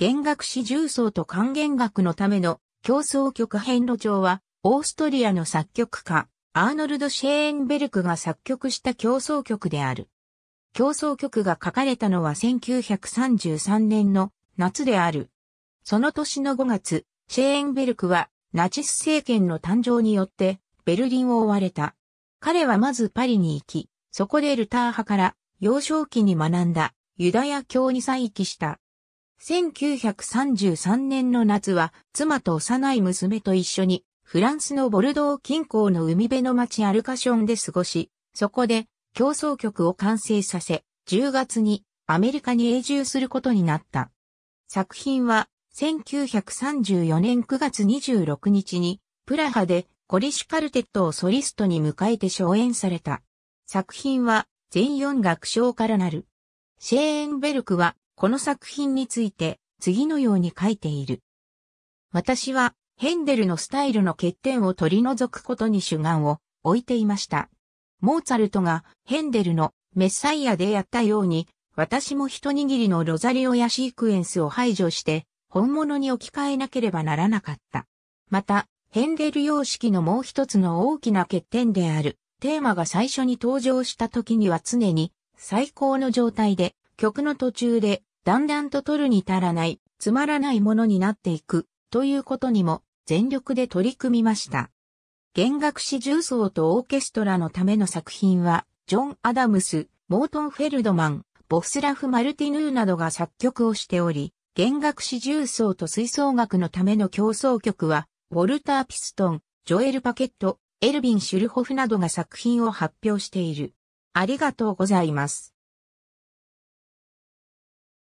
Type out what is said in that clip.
弦楽四重奏と還元楽のための競争曲編路上は、オーストリアの作曲家、アーノルド・シェーンベルクが作曲した競争曲である。競争曲が書かれたのは1933年の夏である。その年の5月、シェーンベルクはナチス政権の誕生によってベルリンを追われた。彼はまずパリに行き、そこでルター派から幼少期に学んだユダヤ教に再起した。1933年の夏は妻と幼い娘と一緒にフランスのボルドー近郊の海辺の町アルカションで過ごし、そこで競争曲を完成させ、10月にアメリカに永住することになった。作品は1934年9月26日にプラハでコリシュカルテットをソリストに迎えて初演された。作品は全4楽章からなる。シェーンベルクはこの作品について次のように書いている。私はヘンデルのスタイルの欠点を取り除くことに主眼を置いていました。モーツァルトがヘンデルのメッサイアでやったように、私も一握りのロザリオやシークエンスを排除して本物に置き換えなければならなかった。また、ヘンデル様式のもう一つの大きな欠点である、テーマが最初に登場した時には常に最高の状態で、曲の途中でだんだんと取るに足らない、つまらないものになっていく、ということにも全力で取り組みました。弦楽四重奏とオーケストラのための作品は、ジョン・アダムス、モートン・フェルドマン、ボスラフ・マルティヌーなどが作曲をしており、弦楽四重奏と吹奏楽のための競争曲は、ウォルター・ピストン、ジョエル・パケット、エルビン・シュルホフなどが作品を発表している。ありがとうございます。